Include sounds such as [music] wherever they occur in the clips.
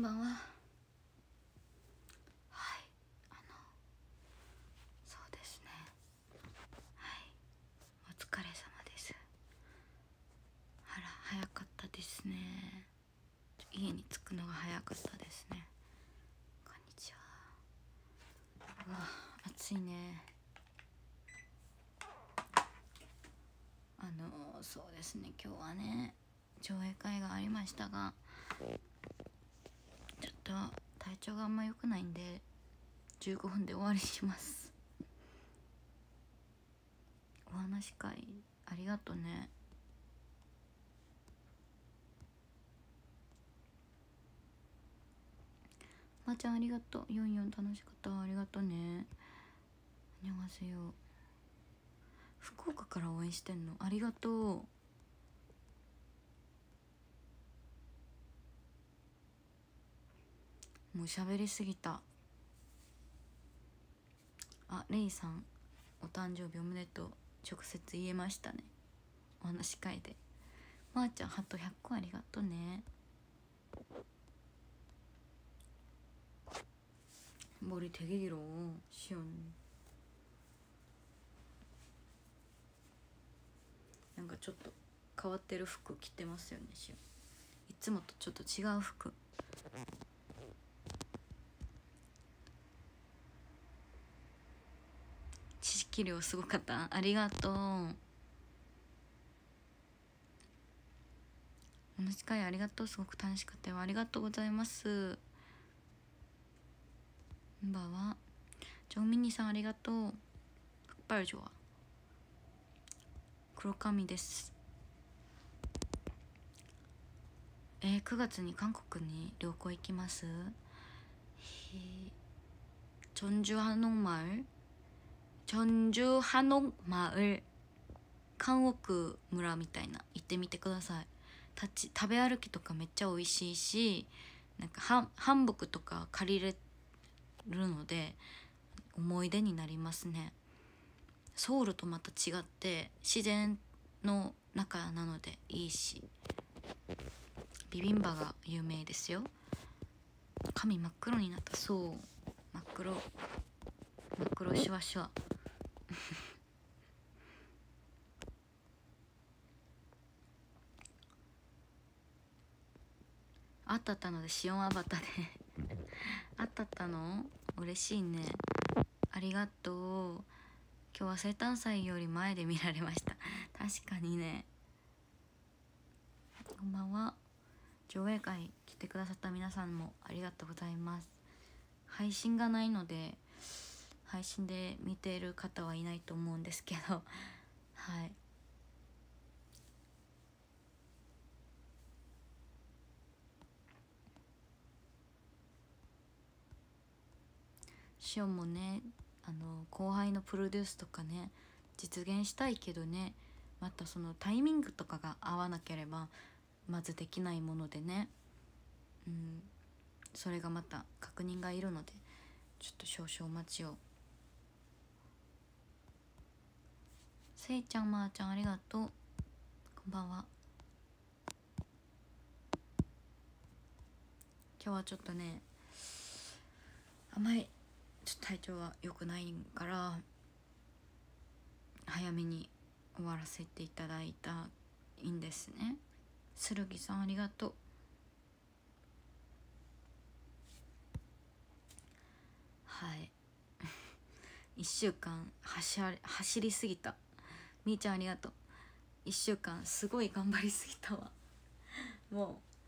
んばんははいあのそうですねはいお疲れ様ですあら早かったですね家に着くのが早かったですねこんにちはうわ暑いねあのそうですね今日はね上映会がありましたが調があんま良くないんで15分で終わりしますお話会ありがとねまー、あ、ちゃんありがとうヨンヨン楽しかったありがとねにゃがせよ福岡から応援してんのありがとうもう喋りすぎたあレイさんお誕生日おめでとう直接言えましたねお話し会でまー、あ、ちゃんハト100個ありがとうね머리되게길어시온なんかちょっと変わってる服着てますよねしおんいつもとちょっと違う服気量すごかったありがとうこじ近いありがとうすごく楽しかったよありがとうございますこんばんはジョンミニさんありがとうバルジョは黒髪ですえー、9月に韓国に旅行行きますへえュハノンマル전주한옥마을韓国村みたいな行ってみてください立ち食べ歩きとかめっちゃ美味しいしなんかハン韓クとか借りれるので思い出になりますねソウルとまた違って自然の中なのでいいしビビンバが有名ですよ髪真っ黒になったそう真っ黒真っ黒シュワシュワ [laughs] あったったのでシオンアバタで [laughs] あったったの嬉しいねありがとう今日は生誕祭より前で見られました [laughs] 確かにねこんばんは上映会来てくださった皆さんもありがとうございます配信がないので配信で見ている方はいないと思うんですけど [laughs] はいオンもねあの後輩のプロデュースとかね実現したいけどねまたそのタイミングとかが合わなければまずできないものでねうんそれがまた確認がいるのでちょっと少々お待ちを。せいちゃんまー、あ、ちゃんありがとうこんばんは今日はちょっとねあまりちょっと体調は良くないから早めに終わらせていただいたいいんですね鶴木さんありがとうはい1 [laughs] 週間走りすぎたみーちゃんありがとう1週間すごい頑張りすぎたわもう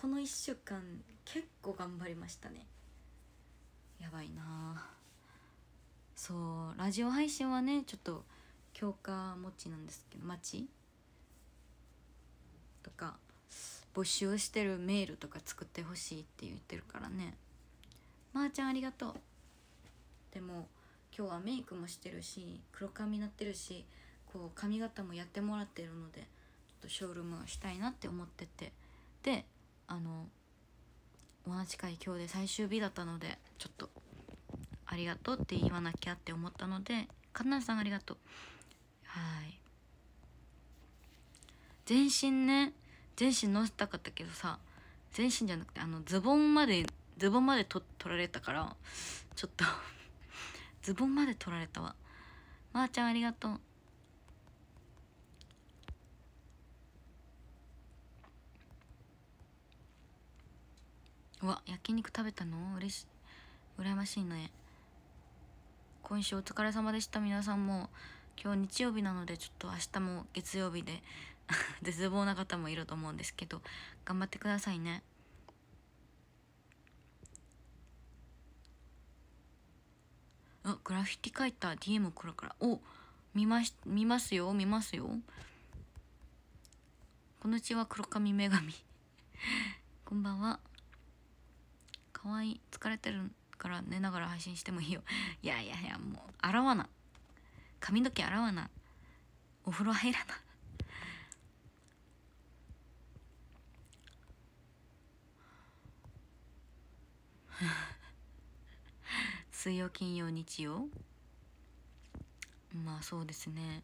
この1週間結構頑張りましたねやばいなそうラジオ配信はねちょっと強化持ちなんですけど待ちとか募集してるメールとか作ってほしいって言ってるからねまー、あ、ちゃんありがとうでも今日はメイクもしてるし黒髪になってるしこう髪型もやってもらってるのでちょっとショールームしたいなって思っててであの同じ会今日で最終日だったのでちょっとありがとうって言わなきゃって思ったのでかなさんありがとうはい全身ね全身乗せたかったけどさ全身じゃなくてあのズボンまでズボンまで取られたからちょっと [laughs] ズボンまで取られたわまー、あ、ちゃんありがとううわ焼肉食べたのうれしうらやましいね今週お疲れ様でした皆さんも今日日曜日なのでちょっと明日も月曜日で [laughs] 絶望な方もいると思うんですけど頑張ってくださいねあグラフィティ書いた DM こるからお見まし見ますよ見ますよこんにちは黒髪女神 [laughs] こんばんは可愛い疲れてるから寝ながら配信してもいいよ [laughs] いやいやいやもう洗わな髪の毛洗わなお風呂入らな [laughs] 水曜金曜日曜まあそうですね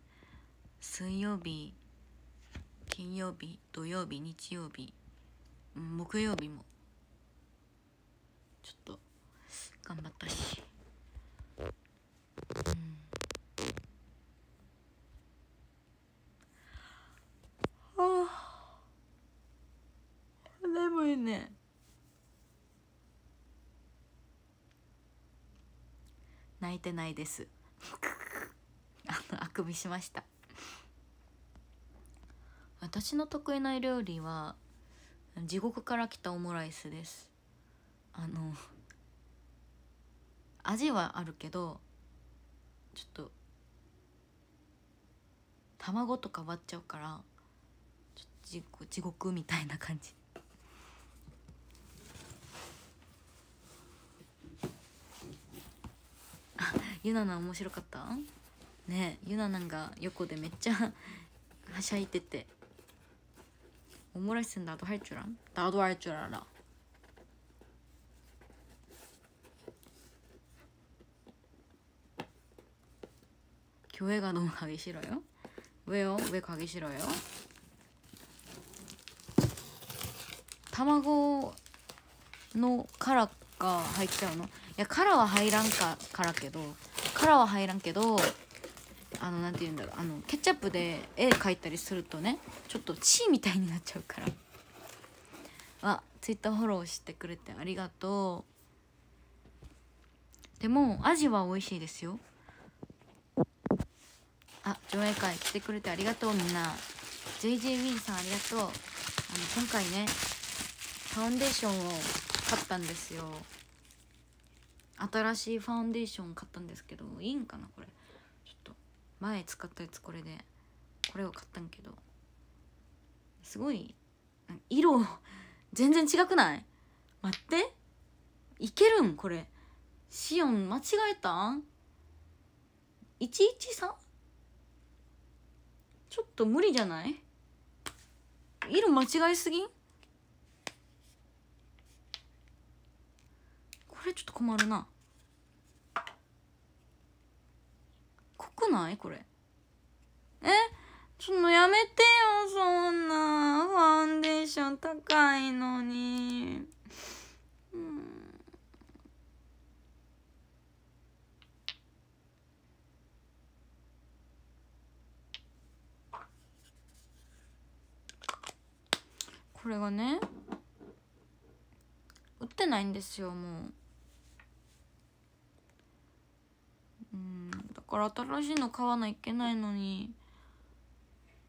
水曜日金曜日土曜日日曜日木曜日もちょっと頑張ったしうんあ眠いね泣いてないです [laughs] あのあくびしました私の得意な料理は地獄から来たオムライスですあの味はあるけどちょっと卵とか割っちゃうから地獄みたいな感じ。ユナナ面白かったねえユなんが横でめっちゃ [laughs] はしゃいでて。オムライんだと入っちゅらんだとはいちゅらら。교회가너무가기싫어요왜요왜가기싫어요卵の殻が入っちゃうのいや殻は入らんかからけど殻は入らんけどあの何て言うんだろうあのケチャップで絵描いたりするとねちょっと血みたいになっちゃうからあツイッターフォローしてくれてありがとうでも味は美味しいですよあ上映会来てくれてありがとうみんな JJB さんありがとうあの今回ねファンデーションを買ったんですよ新しいファンデーション買ったんですけどいいんかなこれちょっと前使ったやつこれでこれを買ったんけどすごい色全然違くない待っていけるんこれシオン間違えたん 113? ちょっと無理じゃない色間違いすぎんこれちょっと困るな濃くないこれえそのやめてよそんなファンデーション高いのにこれがね売ってないんですよもううんだから新しいの買わないといけないのに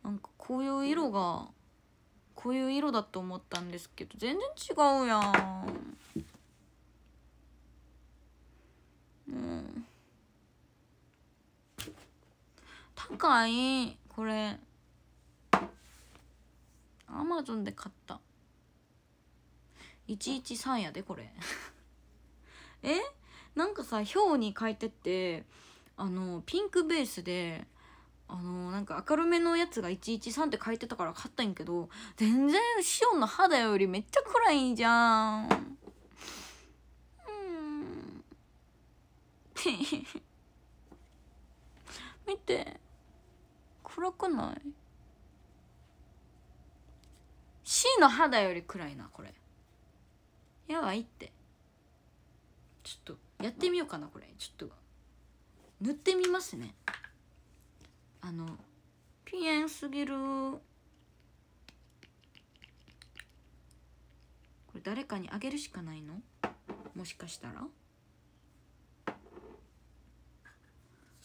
なんかこういう色がこういう色だと思ったんですけど全然違うやんうん高いこれマゾンで買った113やでこれ [laughs] えなんかさ表に書いてってあのピンクベースであのなんか明るめのやつが113って書いてたから買ったんけど全然シオンの肌よりめっちゃ暗いんじゃんうん [laughs] 見て暗くないの肌より暗いなこれやばいってちょっとやってみようかなこれちょっと塗ってみますねあのピエンすぎるこれ誰かにあげるしかないのもしかしたら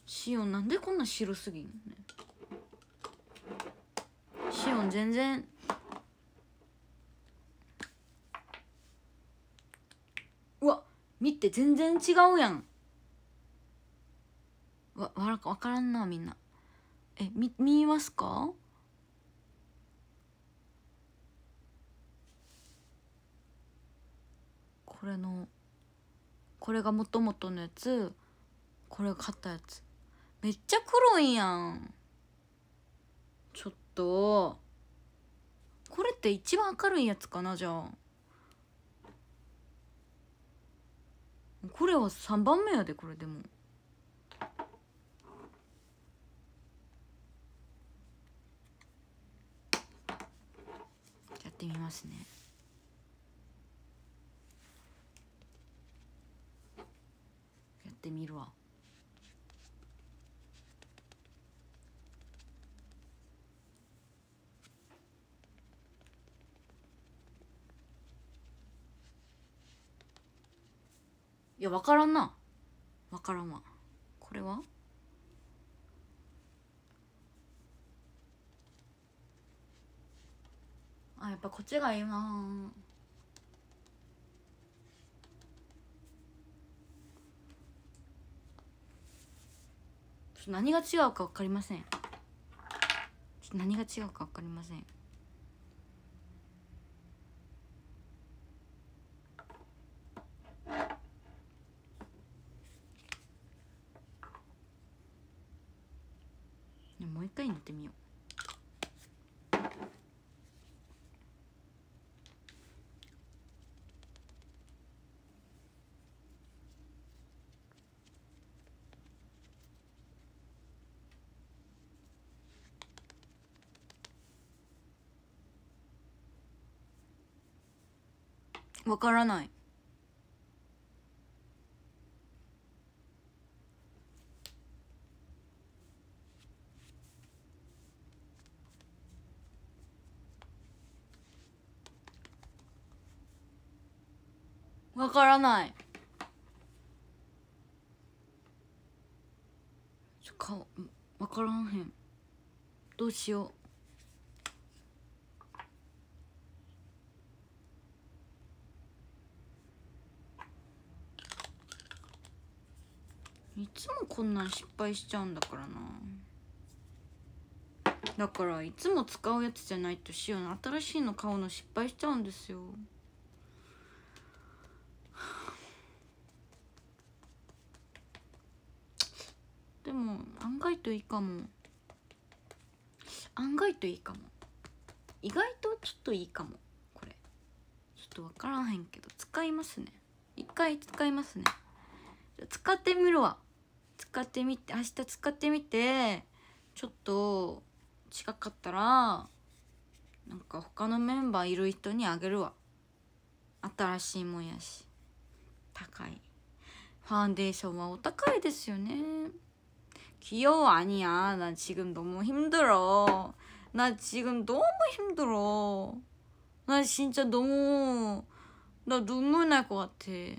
シオンなんでこんな白すぎんのねシオン全然見て全然違うやんわわ分からんなみんなえみ見ますかこれのこれがもともとのやつこれ買ったやつめっちゃ黒いやんちょっとこれって一番明るいやつかなじゃあこれは3番目やでこれでもやってみますねやってみるわいや分からんな分からんわこれはあやっぱこっちがいいなちょっと何が違うか分かりません何が違うか分かりませんわからないわからないちょ顔わからんへんどうしよういつもこんなん失敗しちゃうんだからなだからいつも使うやつじゃないとしようの新しいの買うの失敗しちゃうんですよでも案外といいかも案外といいかも意外とちょっといいかもこれちょっと分からへんけど使いますね一回使いますね使ってみるわ使ってみて明日使ってみてちょっと近かったらなんか他のメンバーいる人にあげるわ新しいもんやし高いファンデーションはお高いですよね귀여워아니야나지금너무힘들어나지금너무힘들어나진짜너무나눈물날것같아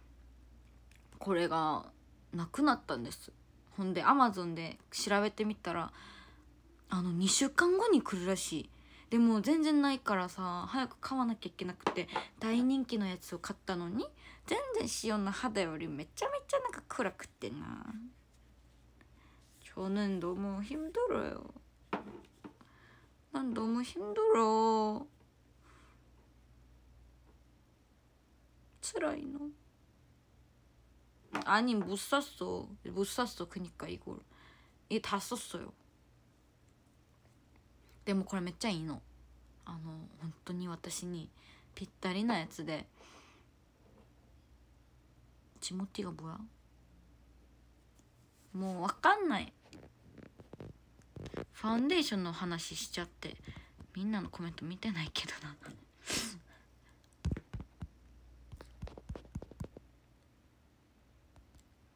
これがなくなったんですほんでアマゾンで調べてみたらあの2週間後に来るらしいでも全然ないからさ早く買わなきゃいけなくて大人気のやつを買ったのに全然塩の肌よりめちゃめちゃなんか暗くてな去年どうどろよ何度もひんどろつ辛いの아니못샀어못샀어그니까이걸이게다썼어요でもこれめっちゃいいのあの本当に私にぴったりなやつでチモティが뭐야もうわかんないファンデーションの話しちゃってみんなのコメント見てないけどな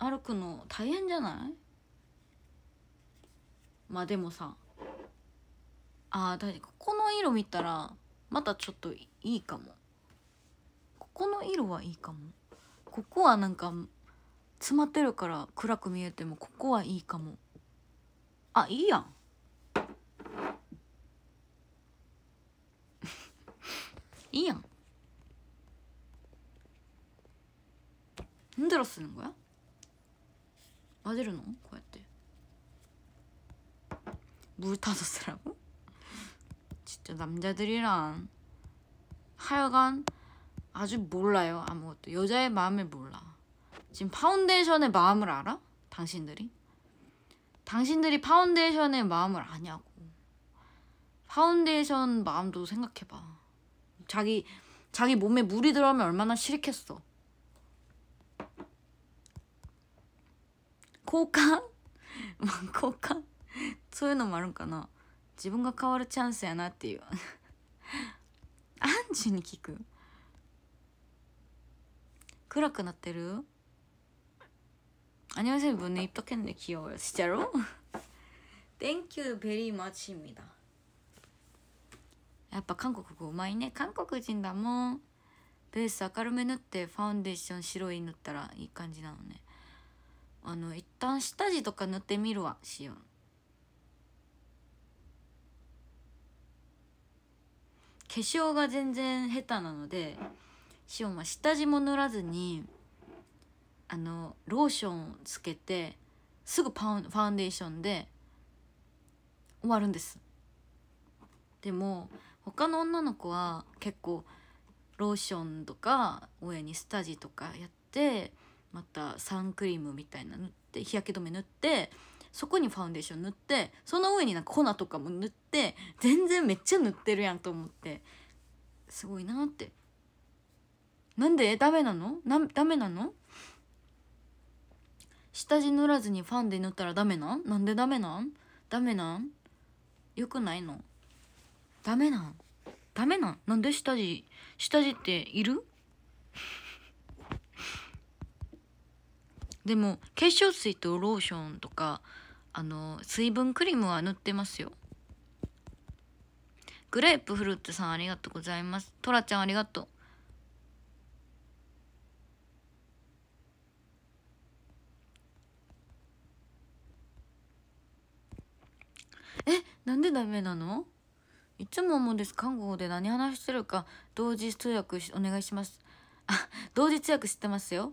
歩くの大変じゃないまあでもさあだここの色見たらまたちょっといいかもここの色はいいかもここはなんか詰まってるから暗く見えてもここはいいかもあいいやん [laughs] いいやん何んでらすんのや 混ぜるのこうやって물 타서 쓰라고? 진짜 남자들이랑 하여간 아주 몰라요 아무것도 여자의 마음을 몰라 지금 파운데이션의 마음을 알아? 당신들이? 당신들이 파운데이션의 마음을 아냐고 파운데이션 마음도 생각해봐 자기 자기 몸에 물이 들어가면 얼마나 시 싫겠어 交換 [laughs] 交換そういうのもあるんかな自分が変わるチャンスやなっていう [laughs] アンジュに聞く暗くなってるアニメセブンね言っとけんね、起よしちゃろ Thank you very much みだやっぱ韓国語うまいね韓国人だもんベース明るめ塗ってファンデーション白い塗ったらいい感じなのねあの一旦下地とか塗ってみるわしおん化粧が全然下手なのでしおんは下地も塗らずにあのローションをつけてすぐパンファンデーションで終わるんですでも他の女の子は結構ローションとか上に下地とかやってまたサンクリームみたいな塗って日焼け止め塗ってそこにファンデーション塗ってその上になんか粉とかも塗って全然めっちゃ塗ってるやんと思ってすごいなってなんでダメなのなダメなの下地塗らずにファンで塗ったらダメなんなんでダメなんダメなんよくないのダメなんダメなんなんで下地下地っているでも化粧水とローションとかあの水分クリームは塗ってますよグレープフルーツさんありがとうございますトラちゃんありがとうえなんでダメなのいつも思うんです看護で何話してるか同時通訳お願いしますあ同時通訳知ってますよ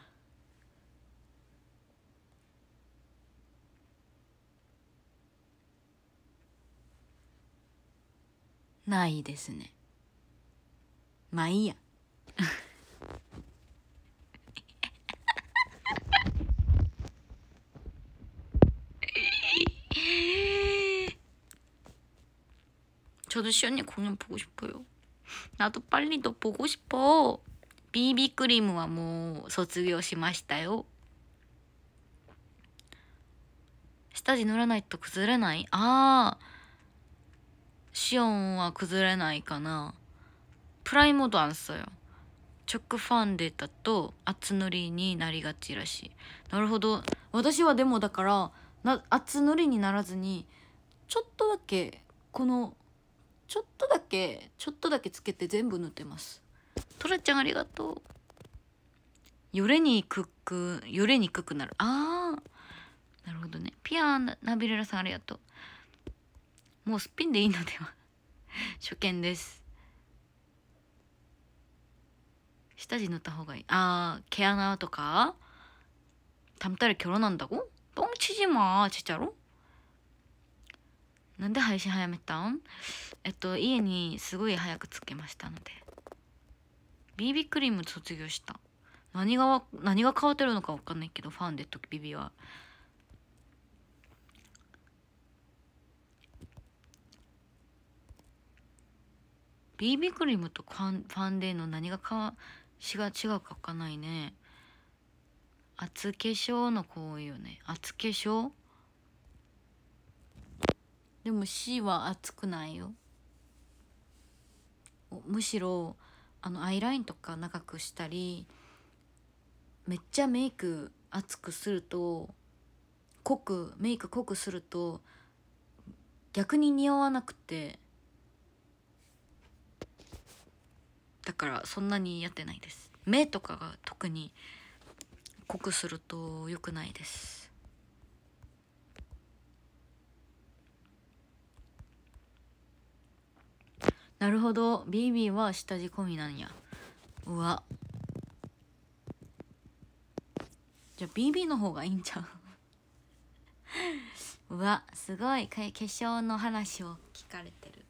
ないですねまあいいや저도시언니공연보고싶어요나도빨리너보고싶어비비크림은뭐卒業しましたよ스타지놀아나이또崩れない아シオンは崩れないかな。プライモードあんすよ。直ファンデだと厚塗りになりがちらしい。なるほど。私はでもだから、な厚塗りにならずに、ちょっとだけ、この、ちょっとだけ、ちょっとだけつけて全部塗ってます。トラちゃんありがとう。よれにくく、よれにくくなる。ああ。なるほどね。ピアーナビレラさんありがとう。もうすっぴんでいいのでは [laughs] 初見です下地塗った方がいいあー毛穴とかた담다리결혼한다고뻥치지마진짜로なんで配信早めたんえっと家にすごい早くつけましたので BB クリーム卒業した何が何が変わってるのか分かんないけどファンデとビビは BB クリームとファンデの何がかしが違うか分かんないね厚化粧のこういうね厚化粧でも C は厚くないよむしろあのアイラインとか長くしたりめっちゃメイク厚くすると濃くメイク濃くすると逆に似合わなくてだからそんなにやってないです目とかが特に濃くすると良くないですなるほど BB は下地込みなんやうわじゃあ BB の方がいいんちゃう [laughs] うわすごい化粧の話を聞かれてる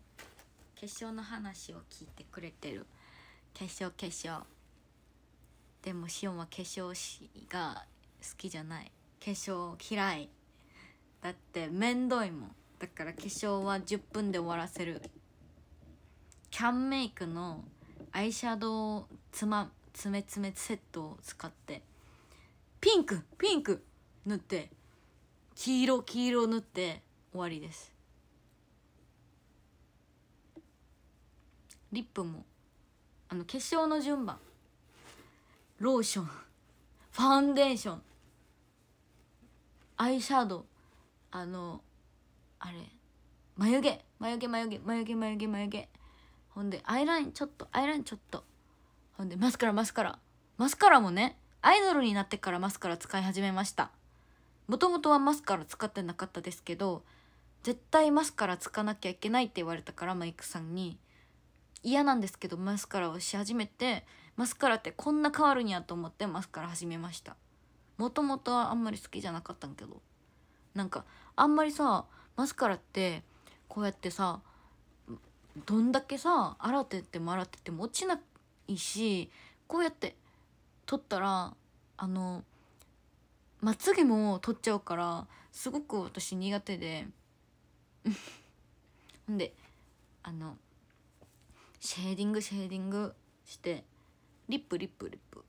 化粧の話を聞いてくれてる結晶化粧でもシオンは化粧師が好きじゃない化粧嫌いだってめんどいもんだから化粧は10分で終わらせるキャンメイクのアイシャドウつまつめつめセットを使ってピンクピンク塗って黄色黄色塗って終わりですリップもあの化粧の順番ローションファンデーションアイシャドウあのあれ眉毛眉毛眉毛眉毛眉毛眉毛ほんでアイラインちょっとアイラインちょっとほんでマスカラマスカラマスカラもねアイドルになってからマスカラ使い始めましたもともとはマスカラ使ってなかったですけど絶対マスカラつかなきゃいけないって言われたからマイクさんに嫌なんですけどマスカラをし始めてマスカラってこんな変わるんやと思ってマスカラ始めましたもともとはあんまり好きじゃなかったんけどなんかあんまりさマスカラってこうやってさどんだけさ洗ってても洗ってても落ちないしこうやって取ったらあのまつげも取っちゃうからすごく私苦手でん [laughs] であのシェーディングシェーディングしてリップリップリップ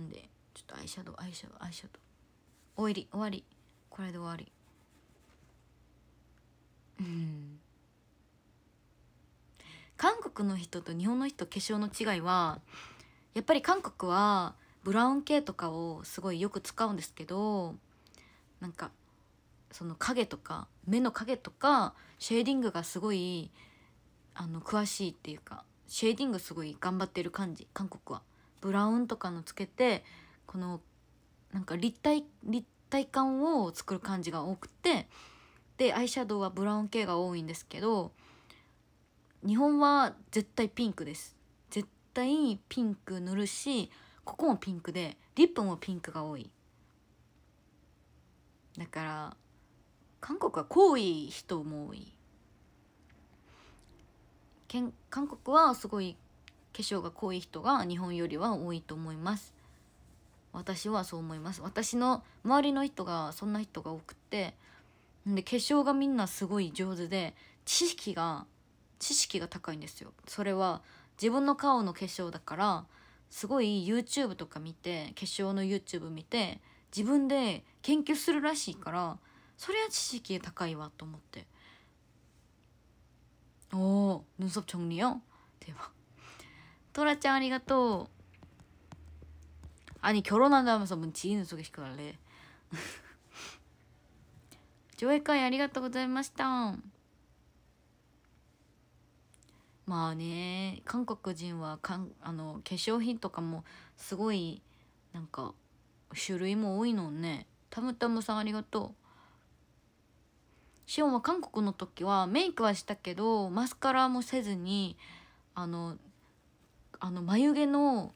んでちょっとアイシャドウアイシャドウアイシャドウ終わり終わりこれで終わりうん韓国の人と日本の人化粧の違いはやっぱり韓国はブラウン系とかをすごいよく使うんですけどなんかその影とか目の影とかシェーディングがすごいあの詳しいっていうかシェーディングすごい頑張ってる感じ韓国は。ブラウンとかのつけてこのなんか立体立体感を作る感じが多くてでアイシャドウはブラウン系が多いんですけど日本は絶対ピンクです絶対ピンク塗るしここもピンクでリップもピンクが多いだから韓国は濃い人も多いけん韓国はすごい化粧が濃い人が日本よりは多いと思います私はそう思います私の周りの人がそんな人が多くてで化粧がみんなすごい上手で知識が知識が高いんですよそれは自分の顔の化粧だからすごい YouTube とか見て化粧の YouTube 見て自分で研究するらしいからそれは知識高いわと思って오눈썹정리요대박또라짱아리가또아니결혼한다면서뭔지인을소개시켜달래조회까지아리가또고자이마시다まあね韓国人はかんあの化粧品とかもすごいなんか種類も多いのねタムタムさんありがとうシオンは韓国の時はメイクはしたけどマスカラもせずにあのあの眉毛の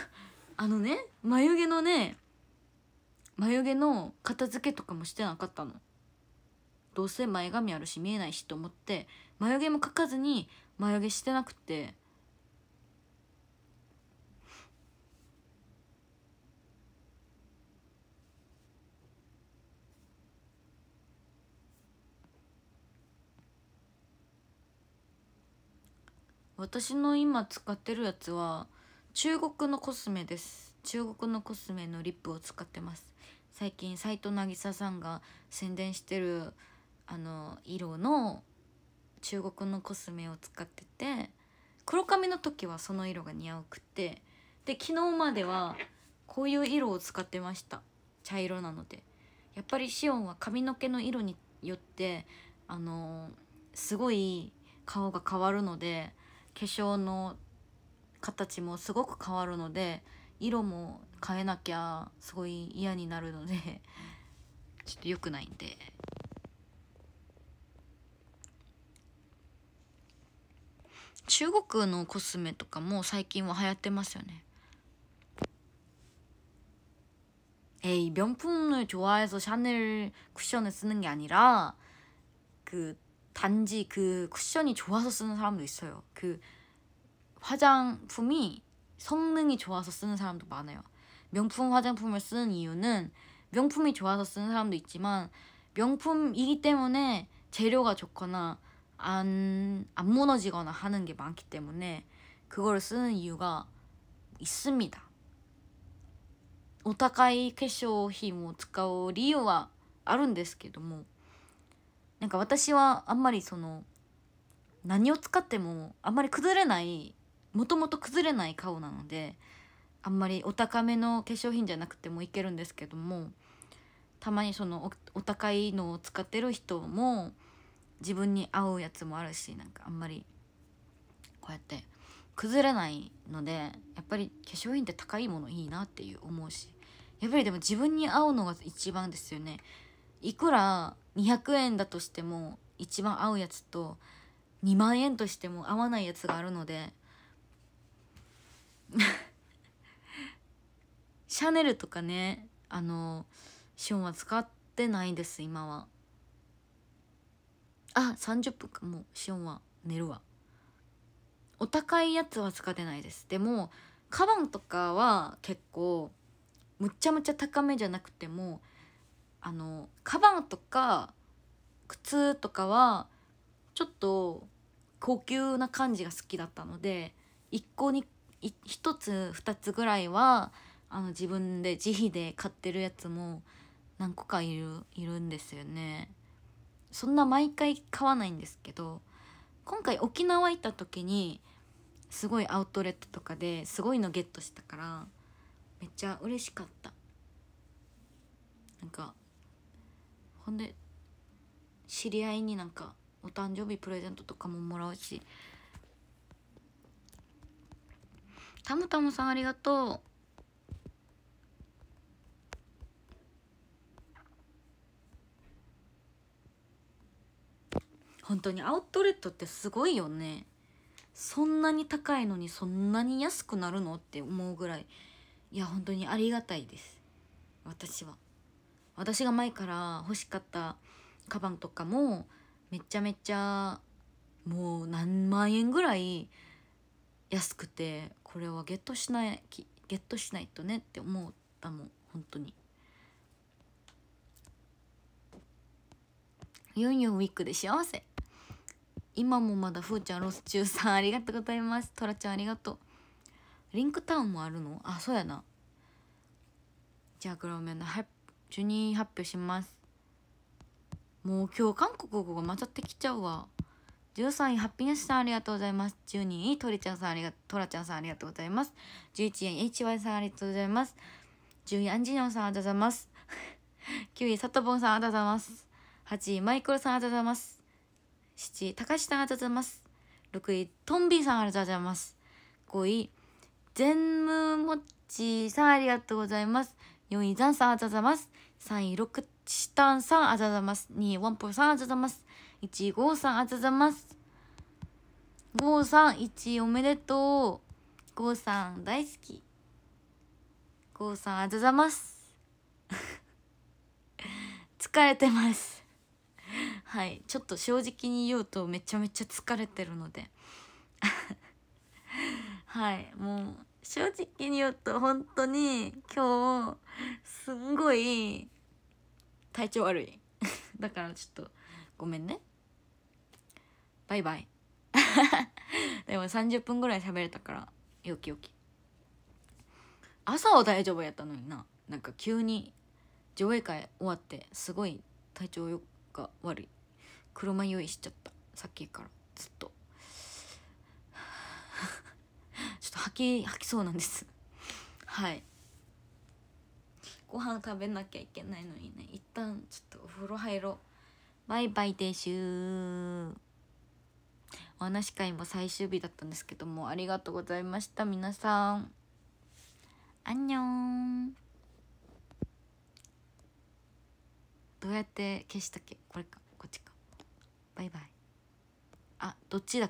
[laughs] あのね眉毛のね眉毛の片付けとかもしてなかったの。どうせ前髪あるし見えないしと思って眉毛も描かずに眉毛してなくて私の今使ってるやつは中国のコスメです中国のコスメのリップを使ってます最近斎藤渚さんが宣伝してるあの色の中国のコスメを使ってて黒髪の時はその色が似合うくってで昨日まではこういう色を使ってました茶色なのでやっぱりシオンは髪の毛の色によってあのー、すごい顔が変わるので化粧の形もすごく変わるので色も変えなきゃすごい嫌になるので [laughs] ちょっと良くないんで。中国のコスメとかも最近は流行ってますよね。えい、명품을좋아해서샤넬쿠션을쓰는게아니라그 단지 그 쿠션이 좋아서 쓰는 사람도 있어요. 그 화장품이 성능이 좋아서 쓰는 사람도 많아요. 명품 화장품을 쓰는 이유는 명품이 좋아서 쓰는 사람도 있지만 명품이기 때문에 재료가 좋거나 안, 안 무너지거나 하는 게 많기 때문에 그걸 쓰는 이유가 있습니다. 오타카이 캐쇼히 뭐使う理由はあるんですけども なんか私はあんまりその何を使ってもあんまり崩れないもともと崩れない顔なのであんまりお高めの化粧品じゃなくてもいけるんですけどもたまにそのお高いのを使ってる人も自分に合うやつもあるしなんかあんまりこうやって崩れないのでやっぱり化粧品って高いものいいなっていう思うしやっぱりでも自分に合うのが一番ですよねいくら200円だとしても一番合うやつと2万円としても合わないやつがあるので [laughs] シャネルとかねあのシオンは使ってないです今はあ30分かもうシオンは寝るわお高いやつは使ってないですでもカバンとかは結構むちゃむちゃ高めじゃなくてもあのカバンとか靴とかはちょっと高級な感じが好きだったので1個に1つ2つぐらいはあの自分で自費で買ってるやつも何個かいるいるんですよね。そんな毎回買わないんですけど今回沖縄行った時にすごいアウトレットとかですごいのゲットしたからめっちゃ嬉しかったなんかほんで知り合いになんかお誕生日プレゼントとかももらうしたむたむさんありがとう本当にアウトレットってすごいよねそんなに高いのにそんなに安くなるのって思うぐらいいや本当にありがたいです私は。私が前から欲しかったカバンとかもめちゃめちゃもう何万円ぐらい安くてこれはゲットしないゲットしないとねって思ったもん本当にユンユンウィックで幸せ今もまだふーちゃんロス中さんありがとうございますトラちゃんありがとうリンクタウンもあるのあそうやなじゃあグロメンのハッ順に発表しますもう今日韓国語が混ざってきちゃうわ13位ハッピネスさんありがとうございます12位トリちゃんさんありがトラちゃんさんありがとうございます11位 HY さんありがとうございます10位アンジニョンさんありがとうございます9位 [laughs] サトボンさんありがとうございます8位マイクロさんありがとうございます7位カシさんありがとうございます6位トンビーさんありがとうございます5位ンムモッチさんありがとうございます4位ザンさんありがとうございます3位6ターンさんあざざます2位ワンポさんあざざます1位ゴーさんあざざますゴーさん1位おめでとうゴーさん大好きゴーさんあざざます [laughs] 疲れてますはいちょっと正直に言うとめちゃめちゃ疲れてるので [laughs] はいもう正直に言うと本当に今日すんごい体調悪い [laughs] だからちょっとごめんねバイバイ [laughs] でも30分ぐらい喋れたからよきよき朝は大丈夫やったのにななんか急に上映会終わってすごい体調が悪い車酔いしちゃったさっきからずっとっと吐き吐きそうなんですはいご飯食べなきゃいけないのにね一旦ちょっとお風呂入ろうバイバイでしゅーお話会も最終日だったんですけどもありがとうございました皆さんあんにょんどうやって消したっけこれかこっちかバイバイあどっちだっ